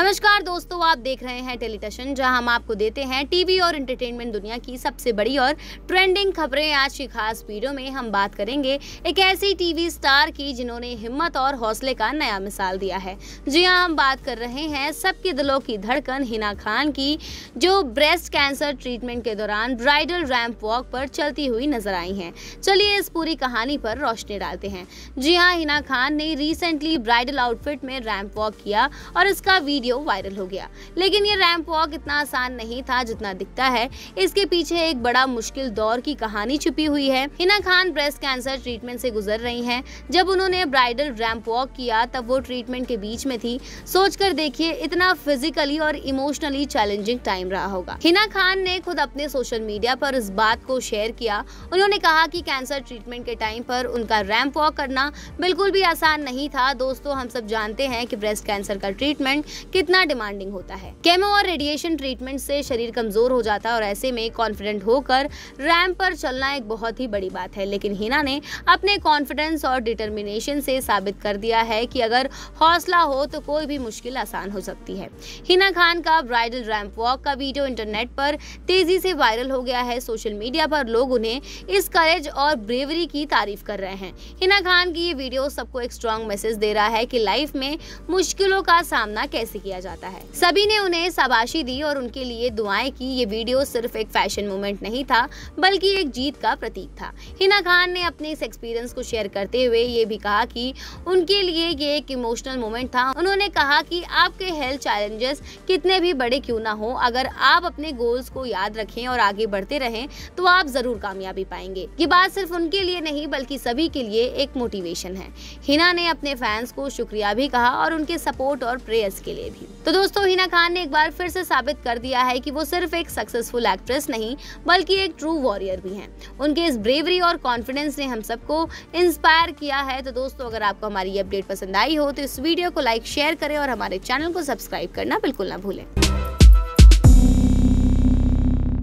नमस्कार दोस्तों आप देख रहे हैं टेलीटेशन जहां हम आपको देते हैं टीवी और एंटरटेनमेंट दुनिया की सबसे बड़ी और ट्रेंडिंग खबरें आज की खास वीडियो में हम बात करेंगे एक ऐसी टीवी स्टार की जिन्होंने हिम्मत और हौसले का नया मिसाल दिया है जी हाँ हम बात कर रहे हैं सबके दिलों की धड़कन हिना खान की जो ब्रेस्ट कैंसर ट्रीटमेंट के दौरान ब्राइडल रैम्प वॉक पर चलती हुई नजर आई हैं चलिए इस पूरी कहानी पर रोशनी डालते हैं जी हाँ हिना खान ने रिसेंटली ब्राइडल आउटफिट में रैम्प वॉक किया और इसका वीडियो वीडियो वायरल हो गया लेकिन ये रैंप वॉक इतना आसान नहीं था जितना दिखता है इसके पीछे एक बड़ा मुश्किल दौर की कहानी छुपी हुई है Hina Khan breast cancer treatment से गुजर रही हैं जब उन्होंने ब्राइडल रैंप वॉक किया तब वो ट्रीटमेंट के बीच में थी सोच देखिए इतना फिजिकली और इमोशनली चैलेंजिंग टाइम रहा होगा हिना खान ने खुद अपने सोशल मीडिया पर इस बात को शेयर किया उन्होंने कहा की कैंसर ट्रीटमेंट के टाइम पर उनका रैम्प वॉक करना बिल्कुल भी आसान नहीं था दोस्तों हम सब जानते हैं कि ब्रेस्ट कैंसर का ट्रीटमेंट कितना डिमांडिंग होता है केमो और रेडिएशन ट्रीटमेंट से शरीर कमजोर हो जाता है और ऐसे में कॉन्फिडेंट होकर रैम पर चलना एक बहुत ही बड़ी बात है लेकिन हिना ने अपने कॉन्फिडेंस और डिटर्मिनेशन से साबित कर दिया है कि अगर हौसला हो तो कोई भी मुश्किल आसान हो सकती है हिना खान का ब्राइडल रैम्प वॉक का वीडियो इंटरनेट पर तेजी से वायरल हो गया है सोशल मीडिया पर लोग उन्हें इस करेज और ब्रेवरी की तारीफ कर रहे हैं हिना खान की ये वीडियो सबको एक स्ट्रॉन्ग मैसेज दे रहा है कि लाइफ में मुश्किलों का सामना कैसे से किया जाता है सभी ने उन्हें शाबाशी दी और उनके लिए दुआएं की ये वीडियो सिर्फ एक फैशन मूवमेंट नहीं था बल्कि एक जीत का प्रतीक था हिना खान ने अपने इस एक्सपीरियंस को शेयर करते हुए ये भी कहा कि उनके लिए ये एक इमोशनल मोमेंट था उन्होंने कहा कि आपके हेल्थ चैलेंजेस कितने भी बड़े क्यों ना हो अगर आप अपने गोल्स को याद रखें और आगे बढ़ते रहें तो आप जरूर कामयाबी पाएंगे ये बात सिर्फ उनके लिए नहीं बल्कि सभी के लिए एक मोटिवेशन है हिना ने अपने फैंस को शुक्रिया भी कहा और उनके सपोर्ट और प्रेयर्स के लिए लिए भी तो दोस्तों हिना खान ने एक बार फिर से साबित कर दिया है कि वो सिर्फ एक सक्सेसफुल एक्ट्रेस नहीं बल्कि एक ट्रू वॉरियर भी हैं उनके इस ब्रेवरी और कॉन्फिडेंस ने हम सबको इंस्पायर किया है तो दोस्तों अगर आपको हमारी ये अपडेट पसंद आई हो तो इस वीडियो को लाइक शेयर करें और हमारे चैनल को सब्सक्राइब करना बिल्कुल ना भूलें